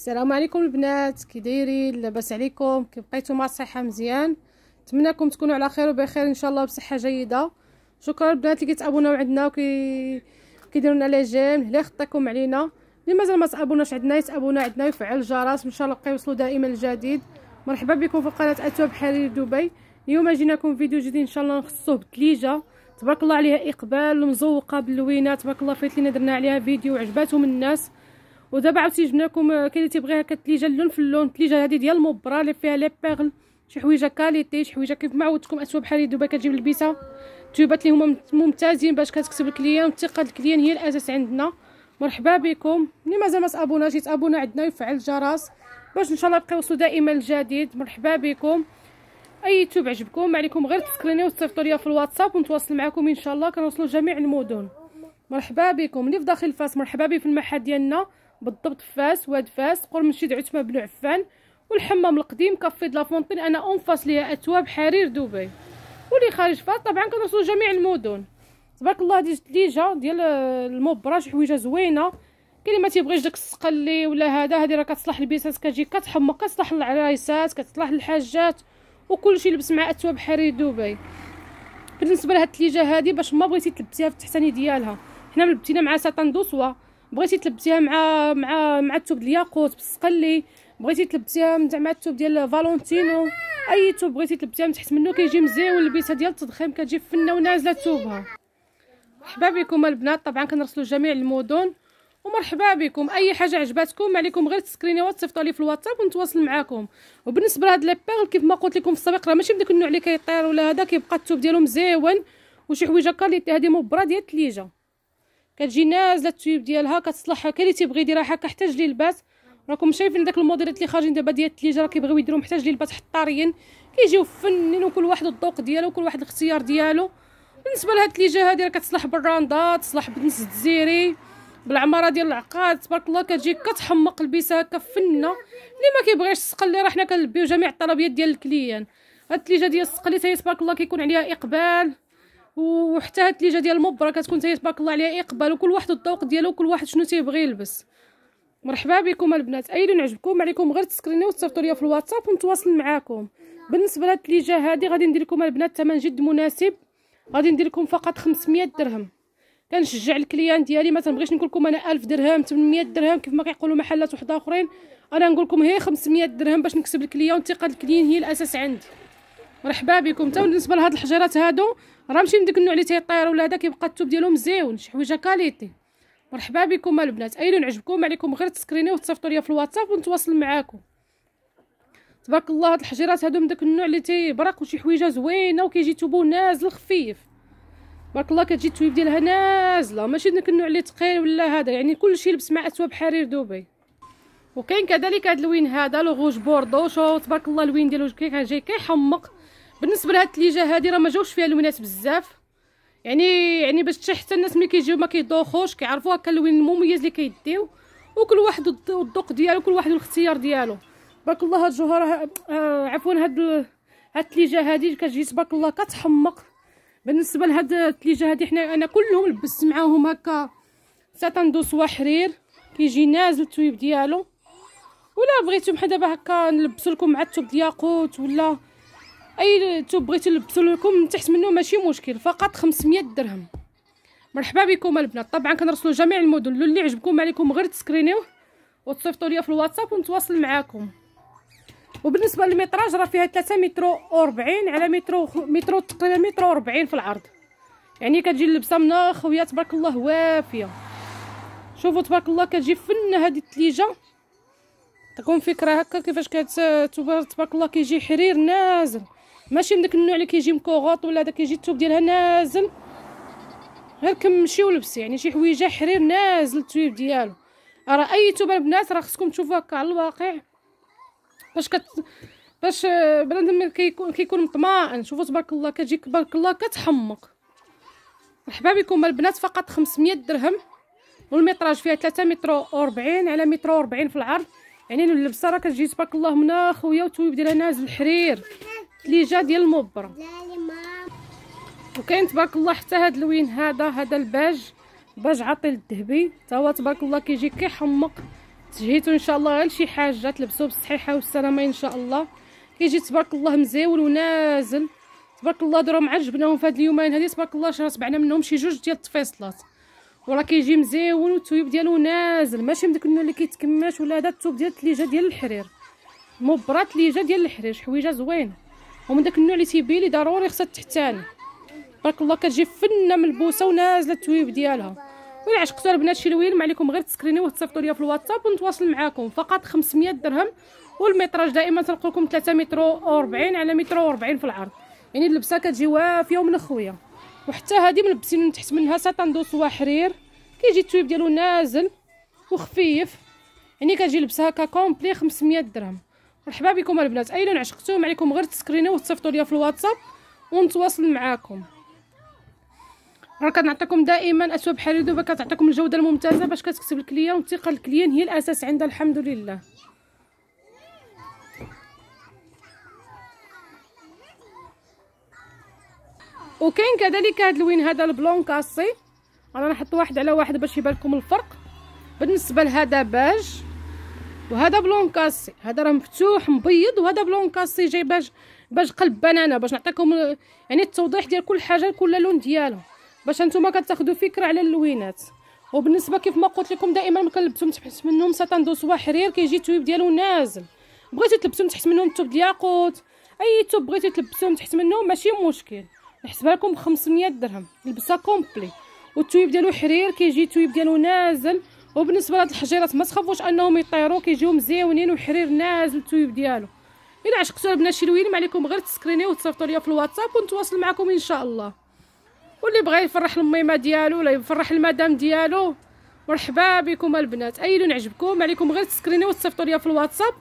السلام عليكم البنات كي دايرين لاباس عليكم كي بقيتو مع الصحه مزيان نتمنىكم تكونوا على خير وبخير ان شاء الله بصحه جيده شكرا البنات اللي كيتابوناو عندنا وكي كيديروا لنا لي جيم لي خطاكم علينا اللي مازال ما تابوناش عندنا يتابونا عندنا ويفعل الجرس ان شاء الله بقاو يوصلوا دائما الجديد مرحبا بكم في قناه اتو حرير دبي اليوم جيناكم فيديو جديد ان شاء الله نخصوه بالثليجه تبارك الله عليها اقبال مزوقه باللوينه تبارك الله فيت لينا درنا عليها فيديو وعجباتهم الناس ودابا عاوتاني جبنا لكم آه، كاين اللي تيبغيها كتليجه اللون في اللون تليجه هذه ديال المبره اللي فيها لي بيرل شي حويجه كاليتي شي حويجه كيف ما عودتكم اسوا بحال دابا كتجيب البيسه تيوبات اللي هما ممتازين باش كتكسب الكليان الثقه الكليان هي الاساس عندنا مرحبا بكم اللي مازال ما تابوناش يتابونا عندنا ويفعل الجرس باش ان شاء الله تقيوصوا دائما الجديد مرحبا بكم اي توب عجبكم ما عليكم غير تسكرينيو وتصيفطوا ليا في الواتساب ونتواصل معكم ان شاء الله كنوصلوا جميع المدن مرحبا بكم اللي في داخل فاس مرحبا بكم في المحل ديالنا بالضبط فاس واد فاس قرب شيد عثمان بن عفان والحمام القديم كافي د لافونتين انا اونفاس ليها اتواب حرير دبي واللي خارج فاس طبعا كنوصلوا جميع المدن تبارك الله هذه الديجه ديال الموبراج حويجه زوينه كاين ما تيبغيش داك السقلي ولا هذا هذه راه كتصلح للبيسات كتجي كتحمق كتصلح للعرايسات كتصلح للحاجات وكلشي لبس مع اتواب حرير دبي بالنسبه لهاد الثليجه هذه باش ما بغيتي تلبسيها في التحتاني ديالها حنا لبسينا مع ساتان دوسوا بغيتي تلبسيها مع مع مع الثوب ديال الياقوت بالسقلي بغيتي تلبسيها زعما الثوب ديال فالونتينو اي ثوب بغيتي تلبسيها من تحت منه كيجي مزيون لبسها ديال التضخيم كتجي فنه ونازله ثوبها مرحبا بكم البنات طبعا كنرسلوا جميع المدن ومرحبا بكم اي حاجه عجباتكم عليكم غير تسكريني وتصيفطوا لي في الواتساب ونتواصل معاكم وبالنسبه لهاد لي بيرل كيف ما قلت لكم في السابق راه ماشي بداك النوع اللي كيطير ولا هذا كيبقى الثوب ديالو مزيون وشي حويجه كاليتي هذه مبره ديال الثلجه كتجي نازله التيوب ديالها كتصلحها كاين اللي تيبغي يديرها هكا حتى جلي الباس راكم شايفين داك الموديلات اللي خارجين دابا ديال الثلج راه كيبغيو يديروا محتاج للباس حطاريين كيجيو فنين وكل واحد الذوق ديالو وكل واحد الاختيار ديالو بالنسبه لهاد الثلج هادي راه كتصلح بالراندا تصلح بالنس الجزيري بالعماره ديال العقاد تبارك الله كتجي كتحمق البسه هكا فنه اللي ما كيبغيش السقل اللي راه حنا كنلبيو جميع الطلبيات ديال الكليان هاد الثلج ديال السقل تبارك الله كيكون عليها اقبال وحتى هاد اللجه ديال المبره كتكون تاهي تبارك الله عليها اقبال وكل واحد الذوق ديالو وكل واحد شنو تيبغي يلبس مرحبا بكم البنات لون عجبكم عليكم غير تسكرينيو وتصيفطوا ليا في الواتساب ونتواصل معاكم بالنسبه لهاد اللجه هادي غادي ندير لكم البنات ثمن جد مناسب غادي ندير لكم فقط 500 درهم كنشجع الكليان ديالي ما تنبغيش نقول لكم انا 1000 درهم 800 درهم كيف ما كيقولوا محلات وحده اخرين انا نقول لكم هي 500 درهم باش نكسب الكليان والثقه الكليان هي الاساس عندي مرحبا بكم تا بالنسبه لهاد الحجرات هادو راه ماشي من داك النوع اللي تيطير ولا هذا كيبقى التوب ديالهم زيون شي حويجه كاليتي مرحبا بكم البنات اي لون عجبكم عليكم غير تسكريني وتصيفطوا ليا في الواتساب ونتواصل معاكم تبارك الله هاد الحجرات هادو من داك النوع اللي تيبرق وشي حويجه زوينه وكيجي توبو نازل خفيف تبارك الله كتجي التويب ديالها نازله ماشي داك النوع اللي ثقيل ولا هذا يعني كلشي يلبس مع اثواب حرير دبي وكاين كذلك هاد اللون هذا لوغوج بوردو شو تبارك الله اللون ديالو كي جاي كيحمق بالنسبه لهاد التليجه هادي راه ما جاوش فيها لوينات بزاف يعني يعني باش حتى الناس ملي كيجيو ما كيدوخوش كيعرفوا هكا اللوين المميز اللي كيديو وكل واحد الذوق ديالو كل واحد الاختيار ديالو بارك الله هاد الجوهره آه عفوا هاد هاد التليجه هادي كتجي تبارك الله كتحمق بالنسبه لهاد التليجه هادي حنا انا كلهم لبست معاهم هكا ساتان دو سوا حرير كيجي نازل التويب ديالو ولا بغيتو بحال دابا هكا نلبسو لكم مع الثوب دياقوت ولا اي توب بغيت نلبسو لكم من تحت منه ماشي مشكل فقط 500 درهم مرحبا بكم البنات طبعا كنرسلوا جميع المدن اللي عجبكم عليكم غير تسكرينيوه وتصيفطوا ليا في الواتساب ونتواصل معاكم وبالنسبه للمتراج راه فيها 3 مترو و40 على مترو مترو تقريبا مترو و40 في العرض يعني كتجي اللبسه من خويا تبارك الله وافيه شوفوا تبارك الله كتجي فن هذه الثليجه تكون فكره هكا كيفاش كت تبارك الله كيجي حرير نازل ماشي من داك النوع اللي كيجي مكوغوط ولا داك كيجي التوب ديالها نازل غير كمشي ولبس يعني شي حويجه حرير نازل التويب ديالو راه اي توب البنات راه خصكم تشوفوها هكا على الواقع باش كت باش بنادم كيكون كيكون مطمئن شوفوا تبارك الله كتجيك تبارك الله كتحمق مرحبا بكم البنات فقط 500 درهم والميطراج فيها 3 متر و40 على متر و40 في العرض يعني اللبسه راه كتجي تبارك الله منا خويا وتويب ديالها نازل حرير الثليجه ديال المبره وكاين تبارك الله حتى هاد اللون هذا هذا الباج باج عطيل الذهبي تا هو تبارك الله كيجي كيحمق تجهيتو ان شاء الله غير شي حاجه تلبسوه بالصحيحه والسلامه ان شاء الله كيجي تبارك الله مزيول ونازل تبارك الله درهم عجبناهم في هاد اليومين هادي تبارك الله شرا تبعنا منهم شي جوج ديال التفيصلات وراه كيجي مزيول والتويب ديالو نازل ماشي من داك النوع اللي كيتكماش ولا هذا التوب ديال الثليجه ديال الحرير مبرات ليجه ديال الحرير حويجه زوينه ومن داك النوع اللي تيبي لي ضروري خصها تحتاني بارك الله كتجي فنه ملبوسه ونازله التويب ديالها ويلا عشقتو البنات شي لوين ما عليكم غير تسكرينيو وتصيفطوا ليا في الواتساب ونتواصل معاكم فقط 500 درهم والميطراج دائما تلقى لكم 3 متر و40 على متر و40 في العرض يعني اللبسه كتجي وافيه ومن خويا وحتى هذه ملبسين من تحت منها ساتان سوا حرير كيجي التويب ديالو نازل وخفيف يعني كتجي لبسها كومبلي 500 درهم مرحبا بكم البنات الا عشقتوهم عليكم غير تسكرينوا وتصيفطوا ليا في الواتساب ونتواصل معاكم راه كنعطيكم دائما حرير دابا كتعطيكم الجوده الممتازه باش كتكسب الكليان والثقه الكليان هي الاساس عندها الحمد لله وكاين كذلك هذا اللون هذا البلون كاسي انا نحط واحد على واحد باش يبان لكم الفرق بالنسبه لهذا باج وهذا بلون كاسي هذا راه مفتوح مبيض وهذا بلون كاسي جاي باش باش قلب بنانه باش نعطيكم يعني التوضيح ديال كل حاجه كل لون ديالو باش انتم كتاخذوا فكره على اللوينات وبالنسبه كيف ما قلت لكم دائما ما كنلبسهم تحت منهم ساتان سوا حرير كيجي التوب ديالو نازل بغيتو تلبسهم تحت منهم التوب الياقوت اي توب بغيتو تلبسهم تحت منهم ماشي مشكل نحسبها لكم 500 درهم لبسه كومبلي والتوب ديالو حرير كيجي التوب ديالو نازل وبالنسبه لهاد الحجيرات ما تخافوش انهم يطيروا كيجيو مزيونين وحرير نازل التويب ديالو الا عشقتوا البنات شي لوين ما عليكم غير تسكريني وتصيفطوا ليا في الواتساب ونتواصل معكم ان شاء الله واللي بغى يفرح الميمه ديالو ولا يفرح المدام ديالو مرحبا بكم البنات اي لون عجبكم عليكم غير تسكريني وتصيفطوا ليا في الواتساب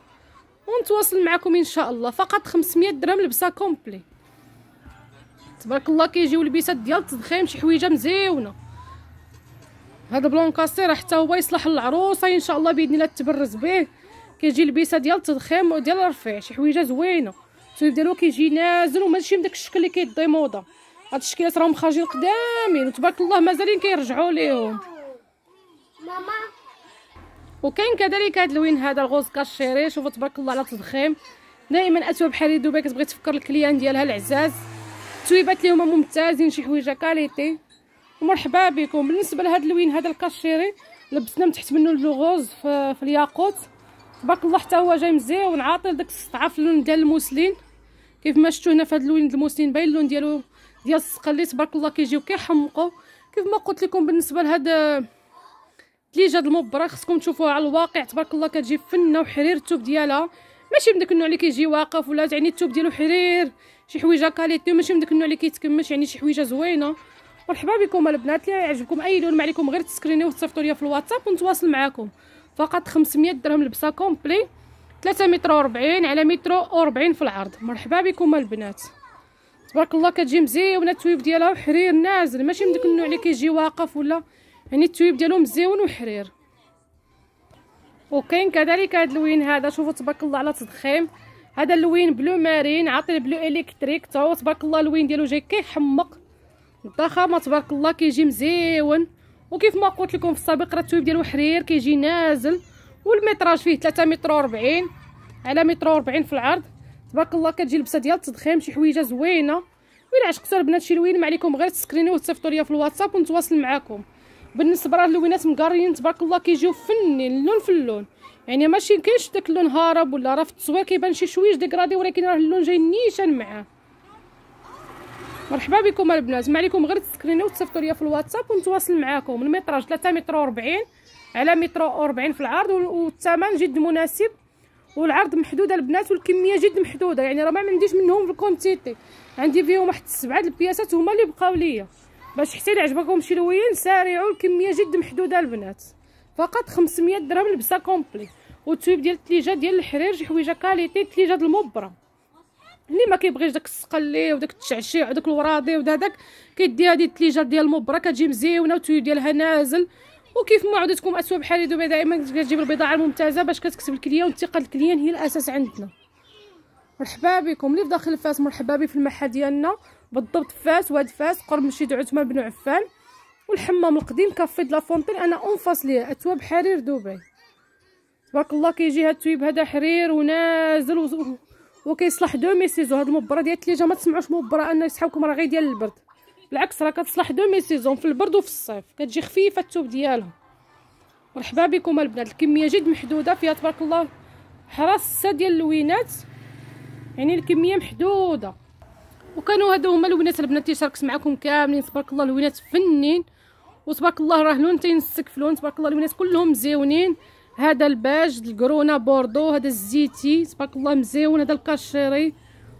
ونتواصل معكم ان شاء الله فقط 500 درهم لبسه كومبلي تبارك الله كيجيو لبسات ديال التضخيم شي حويجه مزيونه هذا بلون كاسي راه حتى هو يصلح للعروسه ان شاء الله باذن الله تبرز به كيجي لبيسه ديال التضخيم وديال الرفيع شي حويجه زوينه التصويب ديالو كيجي نازل وماشي من داك الشكل اللي كيدي موضه هاد الشكلات راهم خارجين قدامين وتبارك الله مازالين كيرجعوا ليهم ماما وكاين كذلك هاد اللون هذا الغوز كاشيري شوفوا تبارك الله على التضخيم دائما اثوب بحال دبي كتبغي تفكر الكليان ديالها العزاز تويبات ليهم ممتازين شي حويجه كاليتي ومرحبا بكم بالنسبه لهذا اللوين هذا الكاشيري لبسنا من تحت منه اللغوز في, في الياقوت تبارك الله حتى هو جاي مزيان عاطل داك استعاف اللون ديال الموسلين كيف ما شفتوا هنا في هذا اللون الموسلين باين اللون ديالو ديال السقلي تبارك الله كيجيو كيحمقوا كيف ما قلت لكم بالنسبه لهذا التليجه المبره خصكم تشوفوها على الواقع تبارك الله كتجي فنه وحرير التوب ديالها ماشي من داك النوع اللي كيجي واقف ولا يعني التوب ديالو حرير شي حويجه كاليتي ماشي من داك النوع اللي كيتكمش يعني شي حويجه زوينه مرحبا بكم البنات اللي يعجبكم اي لون ما عليكم غير تسكريني وتصيفطوا ليا في الواتساب ونتواصل معاكم فقط 500 درهم لبسه كومبلي 3 متر و40 على متر و40 في العرض مرحبا بكم البنات تبارك الله كتجي مزيونه التويب ديالها وحرير نازل ماشي من داك النوع اللي كيجي واقف ولا يعني التويب ديالو مزيون وحرير وكاين كذلك هذا اللوين هذا شوفوا تبارك الله على تضخيم هذا اللوين بلو مارين عاطي بلو الكتريك تا هو تبارك الله اللوين ديالو جاي كيحمق الضخامه تبارك الله كيجي مزيون وكيف ما قلت لكم في السابق راه التويب ديالو حرير كيجي نازل والمتراج فيه 3 متر 40 على متر 40 في العرض تبارك الله كتجي لبسه ديال التضخيم شي حويجه زوينه ويلا عشقتو البنات شي لوين ما عليكم غير تسكرينيو وتصيفطوا ليا في الواتساب ونتواصل معاكم بالنسبه راه اللوينات مقاريين تبارك الله كيجيو فنين اللون في اللون يعني ماشي كاينش داك اللون هارب ولا راه في التصوير كيبان شي شويه ديغرادي ولكن راه اللون جاي نيشان معاه مرحبا بكم البنات ما عليكم غير تسكرينيو وتصيفطوا ليا في الواتساب ونتواصل معاكم الميطراج 3 متر 40 على متر 40 في العرض والثمن جد مناسب والعرض محدود البنات والكميه جد محدوده يعني راه ما عنديش منهم في الكونتيتي عندي فيهم واحد السبعه البياسات هما اللي بقاو ليا باش حتى اللي عجبكم شي لوين سارعوا الكميه جد محدوده البنات فقط 500 درهم لبسه كومبلي والتويب ديال التليجه ديال الحرير شي حويجه كاليتي التليجه المبره اللي ما كيبغيش داك السقلي وداك التشعشيع وداك الوراضي وداك كيدي هذه التليجه ديال المبره كتجي مزيونه والتوي ديالها نازل وكيف ما عودتكم اسوا بحال هادو دائما كتجيب البضاعه الممتازه باش كتكسب الكليان والثقه الكليان هي الاساس عندنا مرحبا بكم اللي في داخل فاس مرحبا بيه في المحل ديالنا بالضبط فاس واد فاس قرب شيد عثمان بن عفان والحمام القديم كافي د لافونتين انا فاس ليه اتوا بحرير دبي تبارك الله كيجي هاد التويب هذا حرير ونازل وكيصلح دو ميسيزو هاد المبره ديال الثلاجه ما تسمعوش مبره ان يسحبكم راه غير ديال البرد بالعكس راه كتصلح دو ميسيزون في البرد وفي الصيف كتجي خفيفه الثوب ديالها مرحبا بكم البنات الكميه جد محدوده فيها تبارك الله حراسه ديال اللوينات يعني الكميه محدوده وكانوا هادو هما اللوينات البنات اللي شاركت معكم كاملين تبارك الله اللوينات فنين وتبارك الله راه لون تينسك في لون تبارك الله اللوينات كلهم زيونين هذا الباج الكرونه بوردو هذا الزيتي تبارك الله مزيون هذا الكاشيري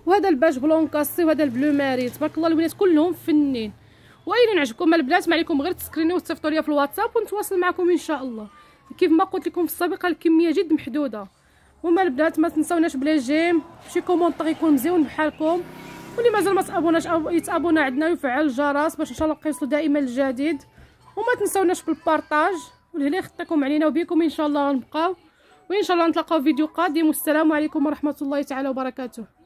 وهذا الباج بلون كاسي وهذا البلو ماري تبارك الله الولاد كلهم فنين وايلين نعجبكم البنات ما عليكم غير تسكرينيو وتصيفطوا في الواتساب ونتواصل معكم ان شاء الله كيف ما قلت لكم في السابقه الكميه جد محدوده وما البنات ما تنساوناش بلا جيم شي كومونتير يكون مزيون بحالكم واللي مازال ما تابوناش يتابونا عندنا ويفعل الجرس باش ان شاء الله يوصلوا دائما الجديد وما تنساوناش بالبارطاج ولهنا يخطيكم علينا وبيكم ان شاء الله غنبقاو وان شاء الله نتلاقاو في فيديو قادم والسلام عليكم ورحمه الله تعالى وبركاته